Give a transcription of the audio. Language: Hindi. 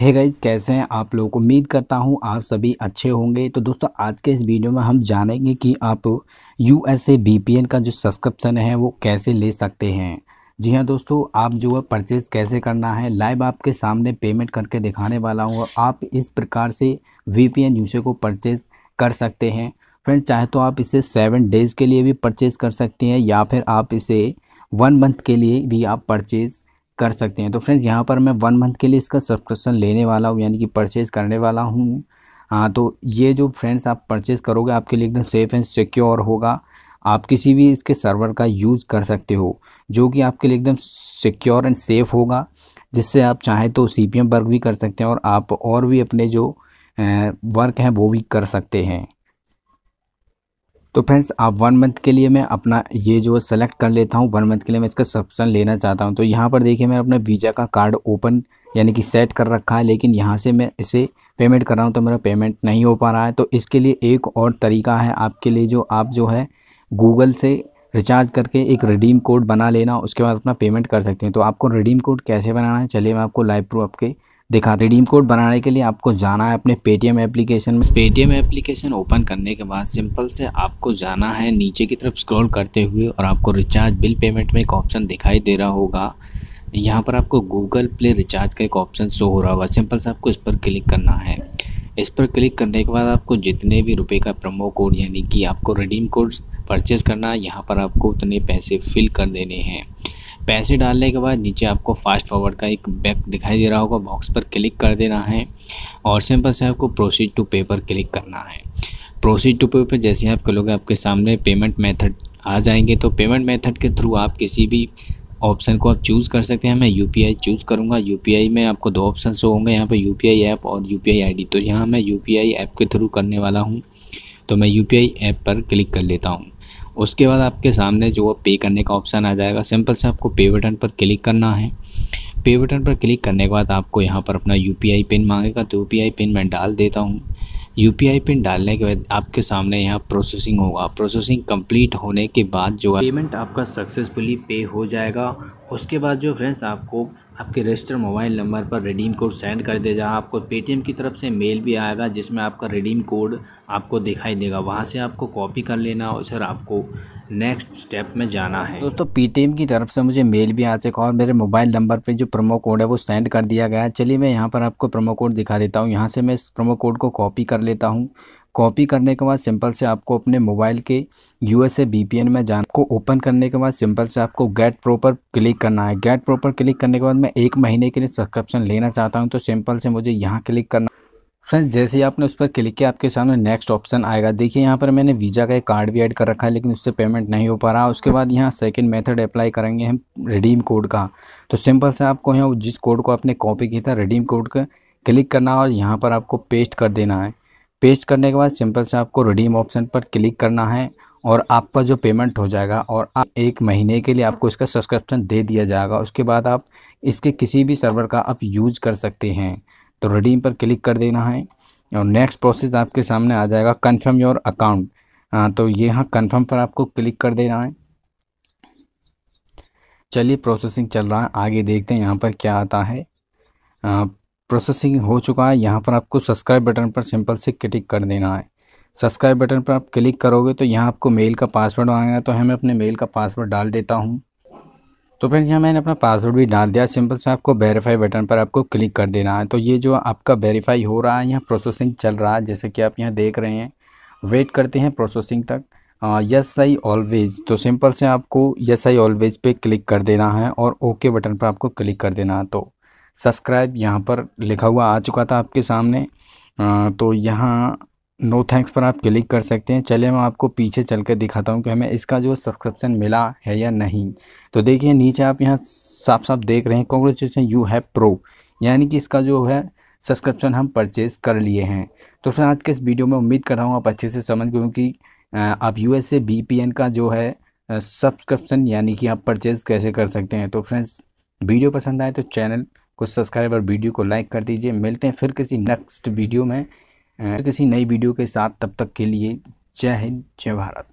हे गाइज कैसे हैं आप लोगों को उम्मीद करता हूं आप सभी अच्छे होंगे तो दोस्तों आज के इस वीडियो में हम जानेंगे कि आप U S A P N का जो सब्सक्रिप्शन है वो कैसे ले सकते हैं जी हाँ दोस्तों आप जो है परचेज़ कैसे करना है लाइव आपके सामने पेमेंट करके दिखाने वाला हूँ आप इस प्रकार से वी पी एन को परचेज़ कर सकते हैं फ्रेंड चाहे तो आप इसे सेवन डेज़ के लिए भी परचेज़ कर सकते हैं या फिर आप इसे वन मंथ के लिए भी आप परचेज़ कर सकते हैं तो फ्रेंड्स यहाँ पर मैं वन मंथ के लिए इसका सब्सक्रिप्शन लेने वाला हूँ यानी कि परचेज़ करने वाला हूँ हाँ तो ये जो फ्रेंड्स आप परचेज़ करोगे आपके लिए एकदम सेफ़ एंड सिक्योर होगा आप किसी भी इसके सर्वर का यूज़ कर सकते हो जो कि आपके लिए एकदम सिक्योर एंड सेफ़ होगा जिससे आप चाहें तो सी पी एम वर्क भी कर सकते हैं और आप और भी अपने जो वर्क हैं वो भी कर सकते हैं तो फ्रेंड्स आप वन मंथ के लिए मैं अपना ये जो सेलेक्ट कर लेता हूँ वन मंथ के लिए मैं इसका सब्सक्रिप्शन लेना चाहता हूँ तो यहाँ पर देखिए मैं अपने वीज़ा का कार्ड ओपन यानी कि सेट कर रखा है लेकिन यहाँ से मैं इसे पेमेंट कर रहा हूँ तो मेरा पेमेंट नहीं हो पा रहा है तो इसके लिए एक और तरीका है आपके लिए जो आप जो है गूगल से रिचार्ज करके एक रिडीम कोड बना लेना उसके बाद अपना पेमेंट कर सकते हैं तो आपको रिडीम कोड कैसे बनाना है चलिए मैं आपको लाइव प्रूफ आपके देखा रिडीम कोड बनाने के लिए आपको जाना है अपने पेटीएम एप्लीकेशन में पेटीएम एप्लीकेशन ओपन करने के बाद सिंपल से आपको जाना है नीचे की तरफ स्क्रॉल करते हुए और आपको रिचार्ज बिल पेमेंट में एक ऑप्शन दिखाई दे रहा होगा यहाँ पर आपको गूगल प्ले रिचार्ज का एक ऑप्शन शो हो रहा होगा सिंपल से आपको इस पर क्लिक करना है इस पर क्लिक करने के बाद आपको जितने भी रुपये का प्रमो कोड यानी कि आपको रिडीम कोड परचेज़ करना है यहाँ पर आपको उतने पैसे फिल कर देने हैं पैसे डालने के बाद नीचे आपको फास्ट फॉरवर्ड का एक बैक दिखाई दे रहा होगा बॉक्स पर क्लिक कर देना है और सिंपल से आपको प्रोसीड टू पे पर क्लिक करना है प्रोसीड टू पे पर जैसे आप करोगे आपके सामने पेमेंट मेथड आ जाएंगे तो पेमेंट मेथड के थ्रू आप किसी भी ऑप्शन को आप चूज़ कर सकते हैं मैं यू पी आई चूज़ करूँगा यू पी आई में आपको दो ऑप्शन शो होंगे यहाँ पर यू पी आई ऐप और U P I I D तो यहाँ मैं यू पी आई ऐप के थ्रू करने वाला हूँ तो मैं यू पी आई ऐप पर क्लिक कर लेता हूँ उसके बाद आपके सामने जो पे करने का ऑप्शन आ जाएगा सिंपल से आपको पे बटन पर क्लिक करना है पे बटन पर क्लिक करने के बाद आपको यहाँ पर अपना यू पिन मांगेगा तो यू पिन मैं डाल देता हूँ यू पिन डालने के बाद आपके सामने यहाँ प्रोसेसिंग होगा प्रोसेसिंग कंप्लीट होने के बाद जो है पेमेंट आपका सक्सेसफुली पे हो जाएगा उसके बाद जो फ्रेंड्स आपको आपके रजिस्टर मोबाइल नंबर पर रिडीम कोड सेंड कर दिया जाएगा आपको पेटीएम की तरफ से मेल भी आएगा जिसमें आपका रिडीम कोड आपको दिखाई देगा वहाँ से आपको कॉपी कर लेना और सर आपको नेक्स्ट स्टेप में जाना है दोस्तों पेटीएम की तरफ से मुझे मेल भी आ चुका और मेरे मोबाइल नंबर पर जो प्रोमो कोड है वो सेंड कर दिया गया है चलिए मैं यहाँ पर आपको प्रोमो कोड दिखा देता हूँ यहाँ से मैं इस प्रोमो कोड को कॉपी कर लेता हूँ कॉपी करने के बाद सिंपल से आपको अपने मोबाइल के यू एस में जान को ओपन करने के बाद सिंपल से आपको गेट प्रो पर क्लिक करना है गेट प्रो पर क्लिक करने के बाद मैं एक महीने के लिए सब्सक्रिप्शन लेना चाहता हूँ तो सिंपल से मुझे यहाँ क्लिक करना फ्रेंड्स जैसे ही आपने उस पर क्लिक किया आपके सामने नेक्स्ट ऑप्शन आएगा देखिए यहाँ पर मैंने वीज़ा का एक कार्ड भी ऐड कर रखा है लेकिन उससे पेमेंट नहीं हो पा रहा उसके बाद यहाँ सेकंड मेथड अप्लाई करेंगे हम रिडीम कोड का तो सिंपल से आपको यहाँ जिस कोड को आपने कॉपी किया था रिडीम कोड का क्लिक करना और यहाँ पर आपको पेस्ट कर देना है पेस्ट करने के बाद सिंपल से आपको रिडीम ऑप्शन पर क्लिक करना है और आपका जो पेमेंट हो जाएगा और आप एक महीने के लिए आपको इसका सब्सक्रिप्शन दे दिया जाएगा उसके बाद आप इसके किसी भी सर्वर का आप यूज कर सकते हैं तो रिडीम पर क्लिक कर देना है और नेक्स्ट प्रोसेस आपके सामने आ जाएगा कन्फर्म योर अकाउंट तो यहाँ कन्फर्म पर आपको क्लिक कर देना है चलिए प्रोसेसिंग चल रहा है आगे देखते हैं यहाँ पर क्या आता है प्रोसेसिंग हो चुका है यहाँ पर आपको सब्सक्राइब बटन पर सिंपल से क्लिक कर देना है सब्सक्राइब बटन पर आप क्लिक करोगे तो यहाँ आपको मेल का पासवर्ड मांगेगा तो हमें अपने मेल का पासवर्ड डाल देता हूँ तो फ्रेंड्स यहाँ मैंने अपना पासवर्ड भी डाल दिया सिंपल से आपको वेरीफाई बटन पर आपको क्लिक कर देना है तो ये जो आपका वेरीफाई हो रहा है यहाँ प्रोसेसिंग चल रहा है जैसे कि आप यहाँ देख रहे हैं वेट करते हैं प्रोसेसिंग तक यस आई ऑलवेज तो सिंपल से आपको यस आई ऑलवेज पे क्लिक कर देना है और ओके बटन पर आपको क्लिक कर देना है तो सब्सक्राइब यहाँ पर लिखा हुआ आ चुका था आपके सामने आ, तो यहाँ नो थैंक्स पर आप क्लिक कर सकते हैं चलिए मैं आपको पीछे चल कर दिखाता हूँ कि हमें इसका जो सब्सक्रिप्शन मिला है या नहीं तो देखिए नीचे आप यहाँ साफ साफ देख रहे हैं कॉन्ग्रेचुलेसन यू हैव प्रो यानी कि इसका जो है सब्सक्रिप्शन हम परचेज़ कर लिए हैं तो फिर आज के इस वीडियो में उम्मीद कर रहा हूँ आप अच्छे से समझ गए कि आप यू एस का जो है सब्सक्रिप्शन यानी कि आप परचेज़ कैसे कर सकते हैं तो फ्रेंड्स वीडियो पसंद आए तो चैनल कुछ सब्सक्राइब और वीडियो को लाइक कर दीजिए मिलते हैं फिर किसी नेक्स्ट वीडियो में किसी नई वीडियो के साथ तब तक के लिए जय हिंद जय भारत